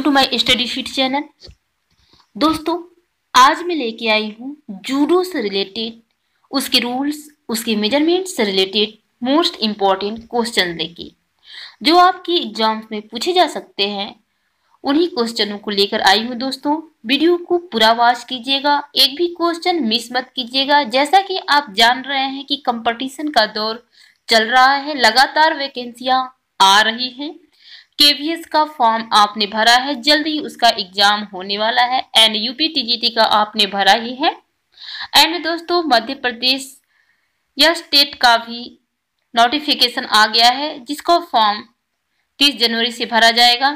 welcome to my study sheet channel दोस्तों आज मैं लेके आई हूँ जूडो से रिलेटेड उसके रूल्स उसके मेजरमेंट से रिलेटेड मोस्ट इम्पॉर्टेंट क्वेश्चन लेके जो आपकी एग्जाम्स में पूछे जा सकते हैं उन्हीं क्वेश्चनों को लेकर आई हूँ दोस्तों वीडियो को पूरा वॉच कीजिएगा एक भी क्वेश्चन मिस मत कीजिएगा जैसा कि आप जान रहे हैं कि कंपटीशन का दौर चल रहा है लगातार वैकेंसियाँ आ रही हैं केवीएस का फॉर्म आपने भरा है जल्द ही उसका एग्जाम होने वाला है एंड यूपी टीजीटी का आपने भरा ही है एंड दोस्तों मध्य प्रदेश या स्टेट का भी नोटिफिकेशन आ गया है जिसको फॉर्म 30 जनवरी से भरा जाएगा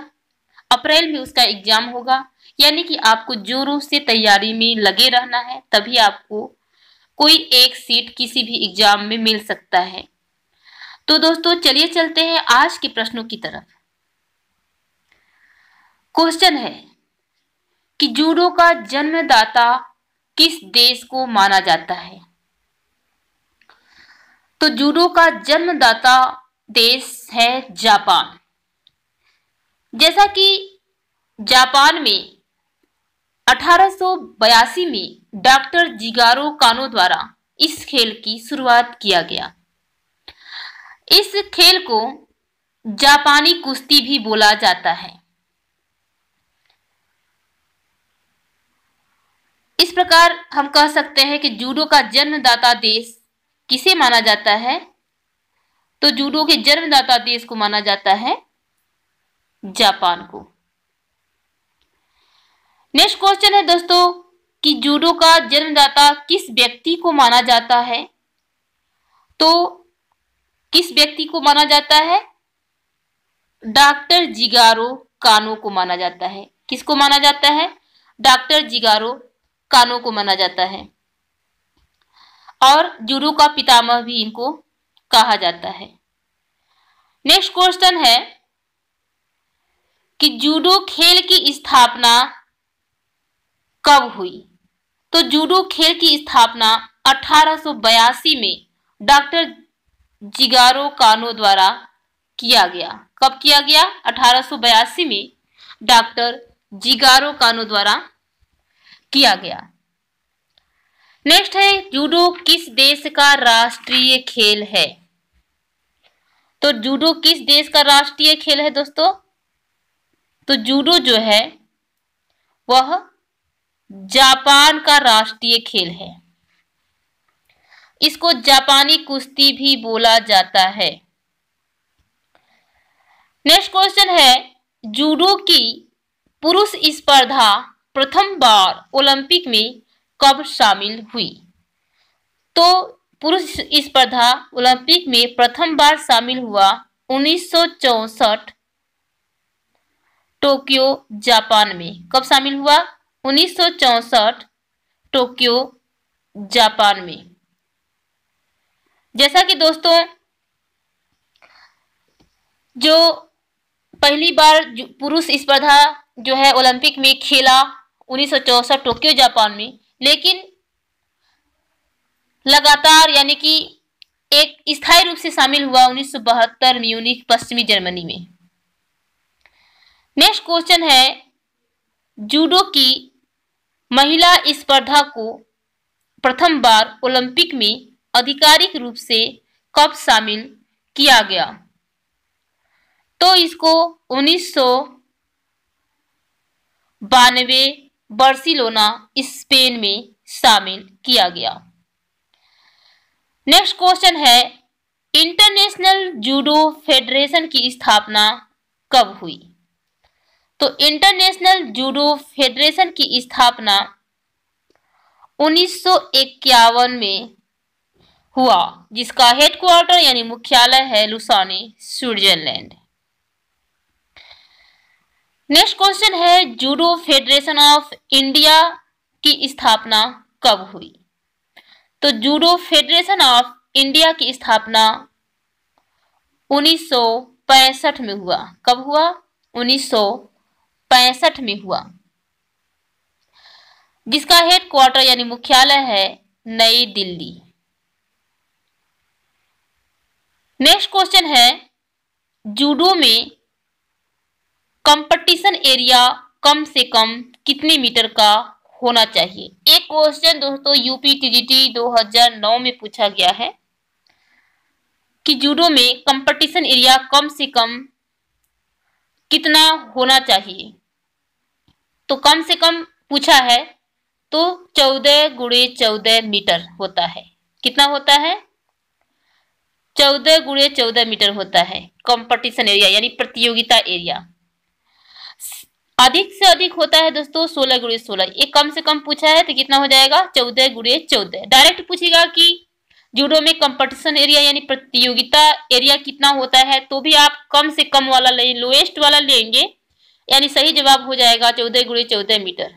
अप्रैल में उसका एग्जाम होगा यानी कि आपको जोरों से तैयारी में लगे रहना है तभी आपको कोई एक सीट किसी भी एग्जाम में मिल सकता है तो दोस्तों चलिए चलते हैं आज के प्रश्नों की तरफ क्वेश्चन है कि जूडो का जन्मदाता किस देश को माना जाता है तो जूडो का जन्मदाता देश है जापान जैसा कि जापान में 1882 में डॉक्टर जिगारो कानो द्वारा इस खेल की शुरुआत किया गया इस खेल को जापानी कुश्ती भी बोला जाता है इस प्रकार हम कह सकते हैं कि जूडो का जन्मदाता देश किसे माना जाता है तो जूडो के जन्मदाता देश को माना जाता है जापान को नेक्स्ट क्वेश्चन है दोस्तों कि जूडो का जन्मदाता किस व्यक्ति को माना जाता है तो किस व्यक्ति को माना जाता है डॉक्टर जिगारो कानो को माना जाता है किसको माना जाता है डॉक्टर जिगारो कानों को माना जाता है और जुरु का पितामह भी इनको कहा जाता है नेक्स्ट क्वेश्चन है कि जूडो खेल की स्थापना कब हुई तो जूडो खेल की स्थापना 1882 में डॉक्टर जिगारो कानो द्वारा किया गया कब किया गया 1882 में डॉक्टर जिगारो कानो द्वारा किया गया नेक्स्ट है जूडो किस देश का राष्ट्रीय खेल है तो जूडो किस देश का राष्ट्रीय खेल है दोस्तों तो जूडो जो है वह जापान का राष्ट्रीय खेल है इसको जापानी कुश्ती भी बोला जाता है नेक्स्ट क्वेश्चन है जूडो की पुरुष स्पर्धा प्रथम बार ओलंपिक में कब शामिल हुई तो पुरुष स्पर्धा ओलंपिक में प्रथम बार शामिल हुआ उन्नीस टोक्यो जापान में कब शामिल हुआ उन्नीस टोक्यो जापान में जैसा कि दोस्तों जो पहली बार पुरुष स्पर्धा जो है ओलंपिक में खेला उन्नीस टोक्यो जापान में लेकिन लगातार यानी कि एक स्थायी रूप से शामिल हुआ 1972 म्यूनिक पश्चिमी जर्मनी में नेक्स्ट क्वेश्चन है जूडो की महिला स्पर्धा को प्रथम बार ओलंपिक में आधिकारिक रूप से कब शामिल किया गया तो इसको उन्नीस बानवे बर्सिलोना स्पेन में शामिल किया गया नेक्स्ट क्वेश्चन है इंटरनेशनल जूडो फेडरेशन की स्थापना कब हुई तो इंटरनेशनल जूडो फेडरेशन की स्थापना उन्नीस में हुआ जिसका हेडक्वार्टर यानी मुख्यालय है लुसाने स्विट्जरलैंड नेक्स्ट क्वेश्चन है जूडो फेडरेशन ऑफ इंडिया की स्थापना कब हुई तो जूडो फेडरेशन ऑफ इंडिया की स्थापना 1965 में हुआ कब हुआ 1965 में हुआ जिसका हेड क्वार्टर यानी मुख्यालय है नई दिल्ली नेक्स्ट क्वेश्चन है जूडो में कंपटीशन एरिया कम से कम कितने मीटर का होना चाहिए एक क्वेश्चन दोस्तों यूपी टीजीटी 2009 में पूछा गया है कि जूडो में कंपटीशन एरिया कम से कम कितना होना चाहिए तो कम से कम पूछा है तो चौदह गुड़े चौदह मीटर होता है कितना होता है चौदह गुड़े चौदह मीटर होता है कंपटीशन एरिया यानी प्रतियोगिता एरिया अधिक से अधिक होता है दोस्तों सोलह गुड़े सोलह ये कम से कम पूछा है तो कितना हो जाएगा चौदह गुड़े चौदह डायरेक्ट पूछेगा कि जूडो में कंपटीशन एरिया यानी प्रतियोगिता एरिया कितना होता है तो भी आप कम से कम वाला लें लोएस्ट वाला लेंगे यानी सही जवाब हो जाएगा चौदह गुड़े चौदह मीटर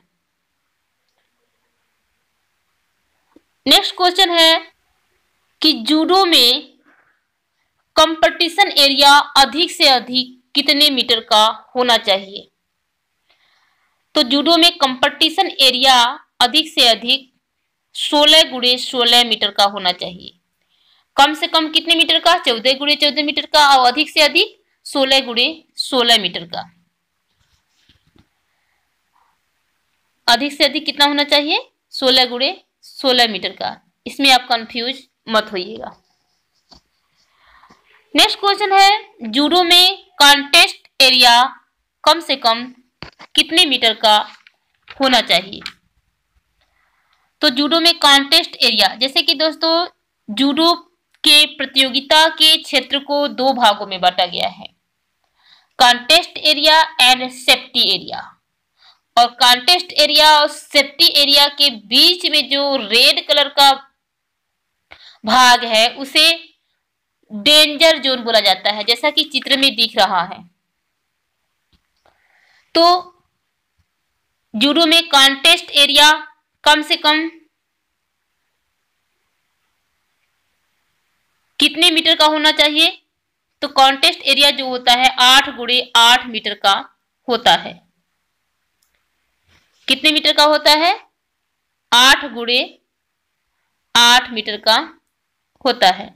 नेक्स्ट क्वेश्चन है कि जूडो में कंपटीशन एरिया अधिक से अधिक कितने मीटर का होना चाहिए तो जूडो में कंपटीशन एरिया अधिक से अधिक 16 गुड़े सोलह मीटर का होना चाहिए कम से कम कितने मीटर का 14 गुड़े 14 मीटर का और अधिक से अधिक 16 गुड़े 16 मीटर का अधिक से अधिक कितना होना चाहिए 16 गुड़े 16 मीटर का इसमें आप कंफ्यूज मत होइएगा नेक्स्ट क्वेश्चन है जूडो में कॉन्टेस्ट एरिया कम से कम कितने मीटर का होना चाहिए तो जूडो में कॉन्टेस्ट एरिया जैसे कि दोस्तों जूडो के प्रतियोगिता के क्षेत्र को दो भागों में बांटा गया है contest area and safety area और कॉन्टेस्ट एरिया और सेफ्टी एरिया के बीच में जो रेड कलर का भाग है उसे डेंजर जोन बोला जाता है जैसा कि चित्र में दिख रहा है तो जूडो में कॉन्टेस्ट एरिया कम से कम कितने मीटर का होना चाहिए तो कॉन्टेस्ट एरिया जो होता है आठ गुड़े आठ मीटर का होता है कितने मीटर का होता है आठ गुड़े आठ मीटर का होता है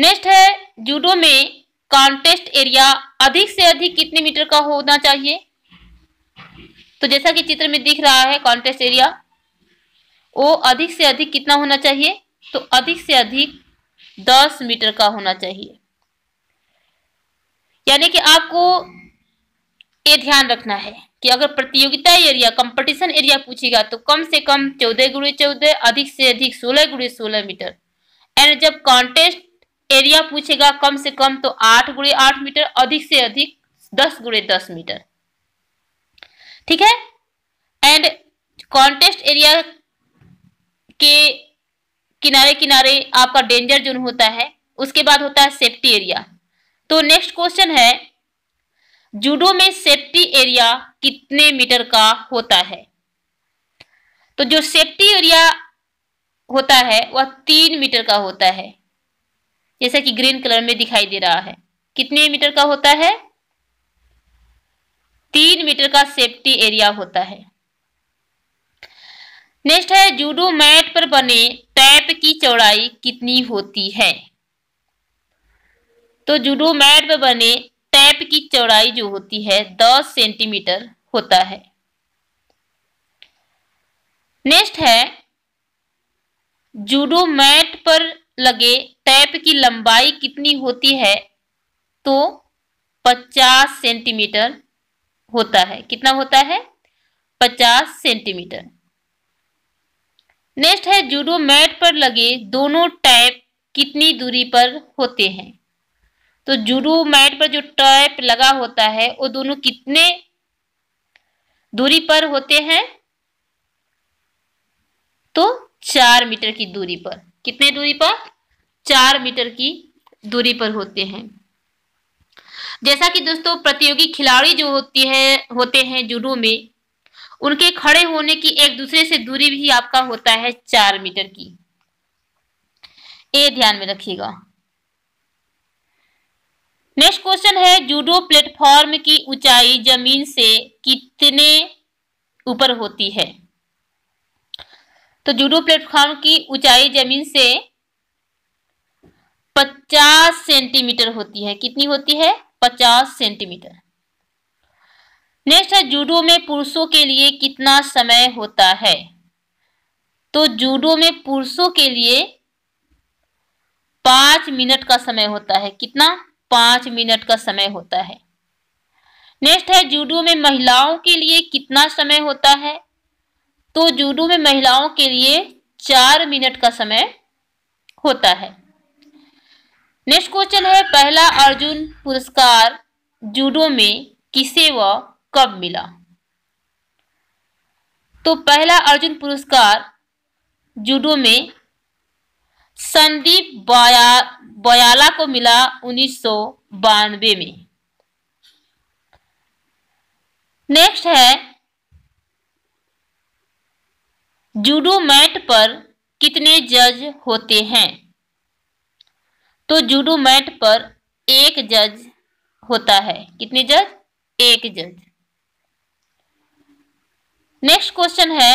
नेक्स्ट है जूडो में कॉन्टेस्ट एरिया अधिक से अधिक कितने मीटर का होना चाहिए तो जैसा कि चित्र में दिख रहा है कॉन्टेस्ट एरिया वो अधिक से अधिक कितना होना चाहिए तो अधिक से अधिक दस मीटर का होना चाहिए यानी कि आपको ये ध्यान रखना है कि अगर प्रतियोगिता एरिया कंपटीशन एरिया पूछेगा तो कम से कम चौदह गुड़े चौदह अधिक से अधिक सोलह गुड़े सोलह मीटर एंड जब कॉन्टेस्ट एरिया पूछेगा कम से कम तो आठ गुड़े आठ मीटर अधिक से अधिक दस गुड़े दस मीटर ठीक है एंड कॉन्टेस्ट एरिया के किनारे किनारे आपका डेंजर जोन होता है उसके बाद होता है सेफ्टी एरिया तो नेक्स्ट क्वेश्चन है जूडो में सेफ्टी एरिया कितने मीटर का होता है तो जो सेफ्टी एरिया होता है वह तीन मीटर का होता है जैसा कि ग्रीन कलर में दिखाई दे रहा है कितने मीटर का होता है तीन मीटर का सेफ्टी एरिया होता है नेक्स्ट है जूडो मैट पर बने टैप की चौड़ाई कितनी होती है तो जूडो मैट पर बने टैप की चौड़ाई जो होती है दस सेंटीमीटर होता है नेक्स्ट है जूडो मैट पर लगे टैप की लंबाई कितनी होती है तो 50 सेंटीमीटर होता है कितना होता है 50 सेंटीमीटर नेक्स्ट है जूडो मैट पर लगे दोनों टैप कितनी दूरी पर होते हैं तो जूडो मैट पर जो टैप लगा होता है वो दोनों कितने दूरी पर होते हैं तो चार मीटर की दूरी पर कितने दूरी पर चार मीटर की दूरी पर होते हैं जैसा कि दोस्तों प्रतियोगी खिलाड़ी जो होती है होते हैं जूडो में उनके खड़े होने की एक दूसरे से दूरी भी आपका होता है चार मीटर की ये ध्यान में रखिएगा नेक्स्ट क्वेश्चन है जूडो प्लेटफॉर्म की ऊंचाई जमीन से कितने ऊपर होती है तो जूडो प्लेटफॉर्म की ऊंचाई जमीन से पचास सेंटीमीटर होती है कितनी होती है पचास सेंटीमीटर नेक्स्ट है जूडो में पुरुषों के लिए कितना समय होता है तो जूडो में पुरुषों के लिए पांच मिनट का समय होता है कितना पांच मिनट का समय होता है नेक्स्ट है जूडो में महिलाओं के लिए कितना समय होता है तो जूडो में महिलाओं के लिए चार मिनट का समय होता है नेक्स्ट क्वेश्चन है पहला अर्जुन पुरस्कार जूडो में किसे व कब मिला तो पहला अर्जुन पुरस्कार जूडो में संदीप बया बयाला को मिला उन्नीस में नेक्स्ट है जूडो मैट पर कितने जज होते हैं तो जूडो मैट पर एक जज होता है कितने जज एक जज नेक्स्ट क्वेश्चन है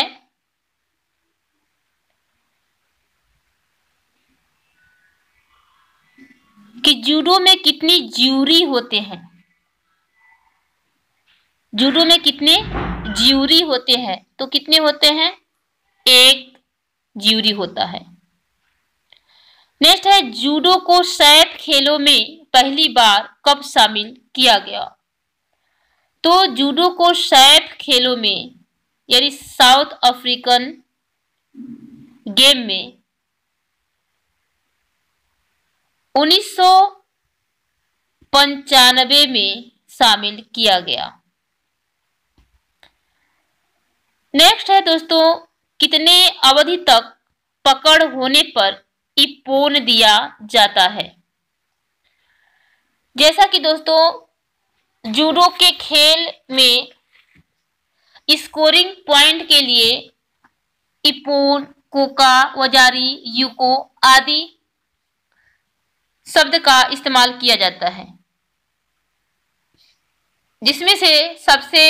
कि जूडो में कितनी ज्यूरी होते हैं जूडो में कितने ज्यूरी होते हैं तो कितने होते हैं एक ज्यूरी होता है नेक्स्ट है जूडो को शायद खेलों में पहली बार कब शामिल किया गया तो जूडो को शायद खेलों में यानी साउथ अफ्रीकन गेम में 1995 में शामिल किया गया नेक्स्ट है दोस्तों कितने अवधि तक पकड़ होने पर इपोन दिया जाता है जैसा कि दोस्तों जूडो के खेल में स्कोरिंग पॉइंट के लिए इपोन कोका वजारी यूको आदि शब्द का इस्तेमाल किया जाता है जिसमें से सबसे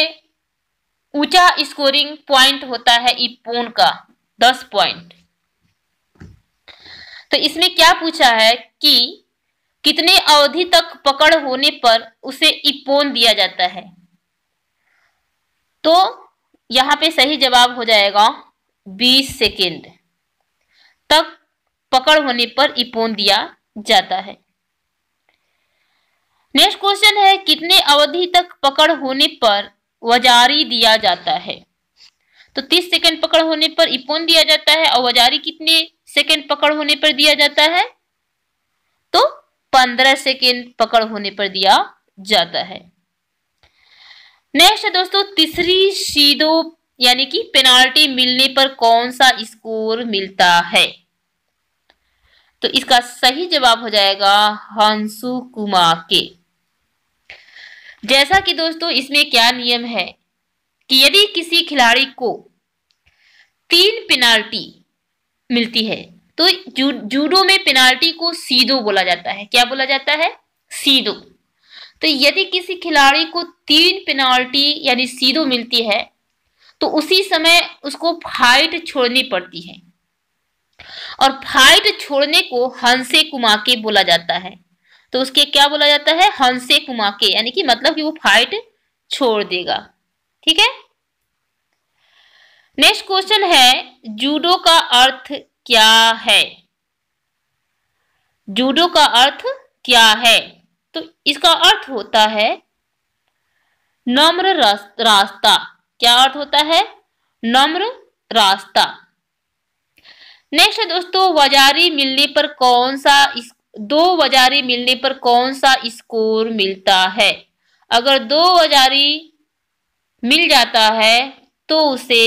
ऊंचा स्कोरिंग पॉइंट होता है इपोन का दस पॉइंट तो इसमें क्या पूछा है कि कितने अवधि तक पकड़ होने पर उसे इपोन दिया जाता है तो यहां पे सही जवाब हो जाएगा 20 सेकेंड तक पकड़ होने पर इपोन दिया जाता है नेक्स्ट क्वेश्चन है कितने अवधि तक पकड़ होने पर वजारी दिया जाता है तो 30 सेकेंड पकड़ होने पर इपोन दिया जाता है और वजारी कितने सेकेंड पकड़ होने पर दिया जाता है तो पंद्रह सेकेंड पकड़ होने पर दिया जाता है नेक्स्ट है दोस्तों तीसरी सीधो यानी कि पेनाल्टी मिलने पर कौन सा स्कोर मिलता है तो इसका सही जवाब हो जाएगा हंसु कुमा के जैसा कि दोस्तों इसमें क्या नियम है कि यदि किसी खिलाड़ी को तीन पेनाल्टी मिलती है तो जू, जूडो में पेनाल्टी को सीधो बोला जाता है क्या बोला जाता है सीधो तो यदि किसी खिलाड़ी को तीन पेनाल्टी यानी सीधो मिलती है तो उसी समय उसको फाइट छोड़नी पड़ती है और फाइट छोड़ने को हंसे कुमाके बोला जाता है तो उसके क्या बोला जाता है हंसे कुमाके यानी कि मतलब कि वो फाइट छोड़ देगा ठीक है नेक्स्ट क्वेश्चन है जूडो का अर्थ क्या है जूडो का अर्थ क्या है तो इसका अर्थ होता है नम्र रास्ता क्या अर्थ होता है नम्र रास्ता नेक्स्ट है दोस्तों वजारी मिलने पर कौन सा इस, दो वजारी मिलने पर कौन सा स्कोर मिलता है अगर दो वजारी मिल जाता है तो उसे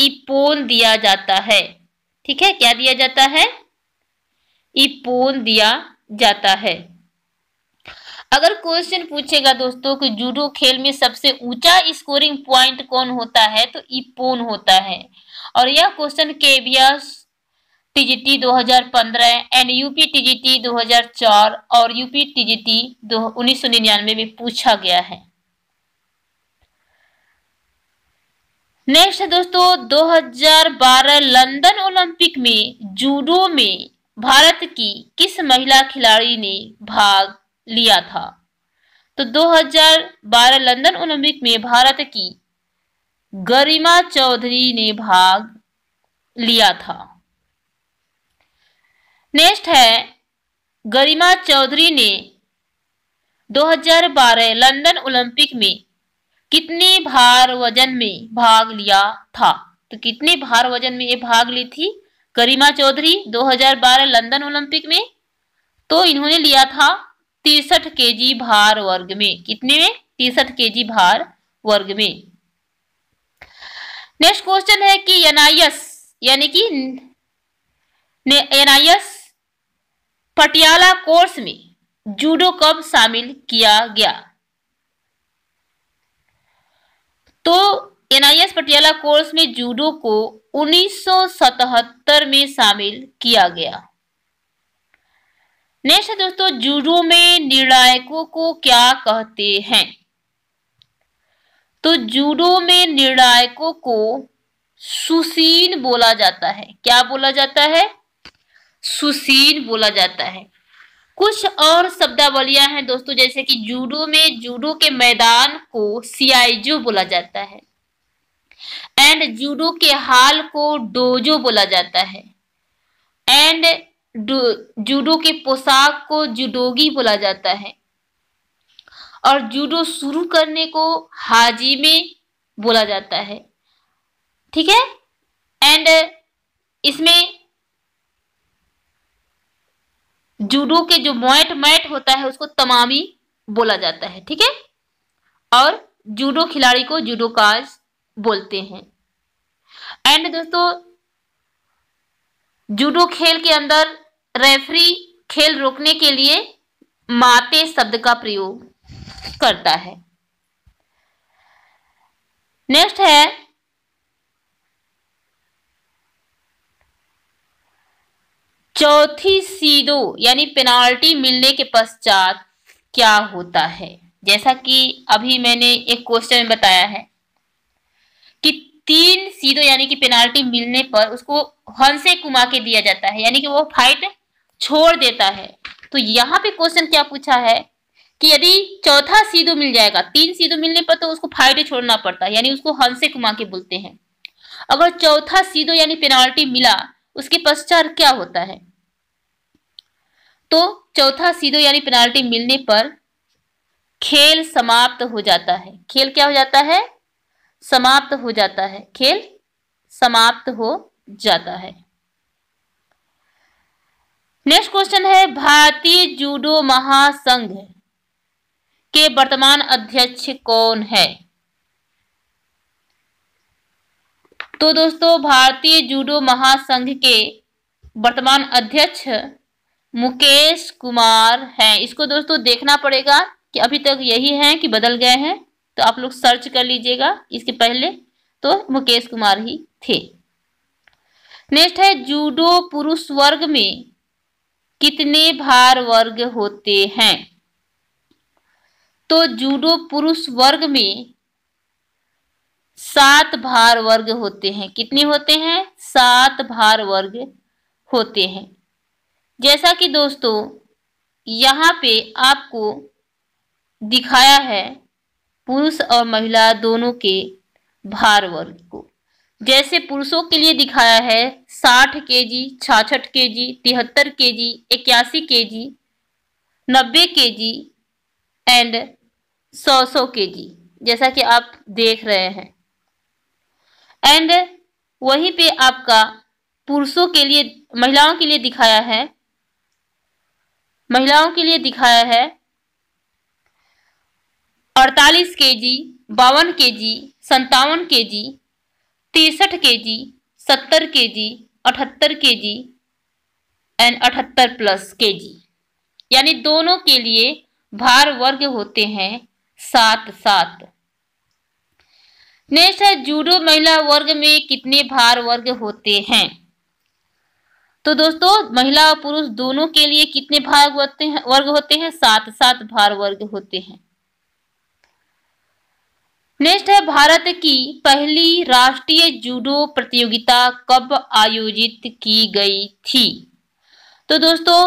इपोन दिया जाता है ठीक है क्या दिया जाता है इपोन दिया जाता है अगर क्वेश्चन पूछेगा दोस्तों कि जूडो खेल में सबसे ऊंचा स्कोरिंग पॉइंट कौन होता है तो इपोन होता है और यह question KVS TGT 2015 and UP TGT 2004 और यूपी टीजीटी उन्नीस सौ निन्यानवे में पूछा गया है नेक्स्ट है दोस्तों 2012 लंदन ओलंपिक में जूडो में भारत की किस महिला खिलाड़ी ने भाग लिया था तो 2012 लंदन ओलंपिक में भारत की गरिमा चौधरी ने भाग लिया था नेक्स्ट है गरिमा चौधरी ने 2012 लंदन ओलंपिक में कितने भार वजन में भाग लिया था तो कितने भार वजन में ये भाग ली थी करीमा चौधरी 2012 लंदन ओलंपिक में तो इन्होंने लिया था तिरसठ के भार वर्ग में कितने में तिरसठ के भार वर्ग में नेक्स्ट क्वेश्चन है कि एनआईएस यानी कि एनआईएस पटियाला कोर्स में जूडो कब शामिल किया गया तो एनआईएस पटियाला कोर्स में जूडो को 1977 में शामिल किया गया नेक्स्ट दोस्तों जूडो में निर्णायकों को क्या कहते हैं तो जूडो में निर्णायकों को सुशीन बोला जाता है क्या बोला जाता है सुशीन बोला जाता है कुछ और शब्दावलियां हैं दोस्तों जैसे कि जूडो में जूडो के मैदान को सियाइजो बोला जाता है एंड जूडो के हाल को डोजो बोला जाता है एंड जूडो के पोशाक को जुडोगी बोला जाता है और जूडो शुरू करने को हाजी में बोला जाता है ठीक है एंड इसमें जूडो के जो मोइट मैट होता है उसको तमामी बोला जाता है ठीक है और जूडो खिलाड़ी को जूडो काज बोलते हैं एंड दोस्तों जूडो खेल के अंदर रेफरी खेल रोकने के लिए माते शब्द का प्रयोग करता है नेक्स्ट है चौथी सीधो यानी पेनाल्टी मिलने के पश्चात क्या होता है जैसा कि अभी मैंने एक क्वेश्चन में बताया है कि तीन सीधो यानी कि पेनाल्टी मिलने पर उसको हंसे कुमा के दिया जाता है यानी कि वो फाइट छोड़ देता है तो यहाँ पे क्वेश्चन क्या पूछा है कि यदि चौथा सीधो मिल जाएगा तीन सीधो मिलने पर तो उसको फाइट छोड़ना पड़ता है यानी उसको हंसे कुमा के बोलते हैं अगर चौथा सीधो यानी पेनाल्टी मिला उसके पश्चात क्या होता है तो चौथा सीधो यानी पेनाल्टी मिलने पर खेल समाप्त हो जाता है खेल क्या हो जाता है समाप्त हो जाता है खेल समाप्त हो जाता है नेक्स्ट क्वेश्चन है भारतीय जूडो महासंघ के वर्तमान अध्यक्ष कौन है तो दोस्तों भारतीय जूडो महासंघ के वर्तमान अध्यक्ष मुकेश कुमार हैं इसको दोस्तों देखना पड़ेगा कि अभी तक यही है कि बदल गए हैं तो आप लोग सर्च कर लीजिएगा इसके पहले तो मुकेश कुमार ही थे नेक्स्ट है जूडो पुरुष वर्ग में कितने भार वर्ग होते हैं तो जूडो पुरुष वर्ग में सात भार वर्ग होते हैं कितने होते हैं सात भार वर्ग होते हैं जैसा कि दोस्तों यहाँ पे आपको दिखाया है पुरुष और महिला दोनों के भार वर्ग को जैसे पुरुषों के लिए दिखाया है 60 के जी छाछठ के जी तिहत्तर के जी इक्यासी के जी नब्बे के जी एंड सौ सौ के जी जैसा कि आप देख रहे हैं एंड वहीं पे आपका पुरुषों के लिए महिलाओं के लिए दिखाया है महिलाओं के लिए दिखाया है 48 के जी बावन के जी संतावन के जी तिरसठ के जी सत्तर के जी अठहत्तर के जी एंड अठहत्तर प्लस के जी यानी दोनों के लिए भार वर्ग होते हैं सात सात नेक्स्ट है जूडो महिला वर्ग में कितने भार वर्ग होते हैं तो दोस्तों महिला और पुरुष दोनों के लिए कितने भाग होते हैं वर्ग होते हैं सात सात भार वर्ग होते हैं नेक्स्ट है भारत की पहली राष्ट्रीय जूडो प्रतियोगिता कब आयोजित की गई थी तो दोस्तों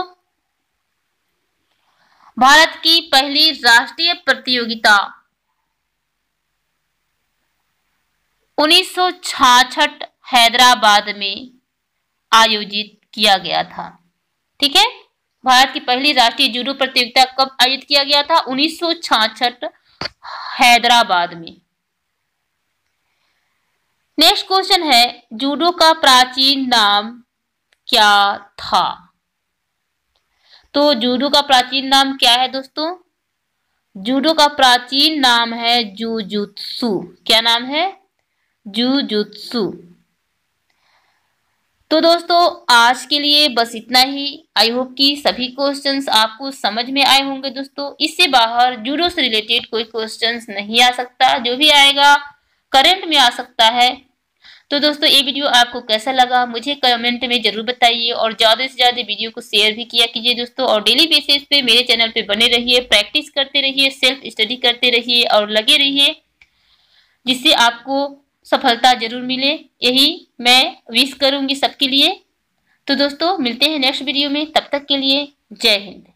भारत की पहली राष्ट्रीय प्रतियोगिता उन्नीस हैदराबाद में आयोजित किया गया था ठीक है भारत की पहली राष्ट्रीय जूडो प्रतियोगिता कब आयोजित किया गया था उन्नीस हैदराबाद में नेक्स्ट क्वेश्चन है जूडो का प्राचीन नाम क्या था तो जूडो का प्राचीन नाम क्या है दोस्तों जूडो का प्राचीन नाम है जूजुत्सु क्या नाम है जूजुत्सु तो दोस्तों आज के लिए बस इतना ही आई होप कि सभी क्वेश्चंस आपको समझ में आए होंगे दोस्तों इससे बाहर जूडो से रिलेटेड कोई क्वेश्चंस नहीं आ सकता जो भी आएगा करंट में आ सकता है तो दोस्तों ये वीडियो आपको कैसा लगा मुझे कमेंट में ज़रूर बताइए और ज़्यादा से ज़्यादा वीडियो को शेयर भी किया कीजिए दोस्तों और डेली बेसिस पे मेरे चैनल पे बने रहिए प्रैक्टिस करते रहिए सेल्फ स्टडी करते रहिए और लगे रहिए जिससे आपको सफलता जरूर मिले यही मैं विश करूंगी सबके लिए तो दोस्तों मिलते हैं नेक्स्ट वीडियो में तब तक के लिए जय हिंद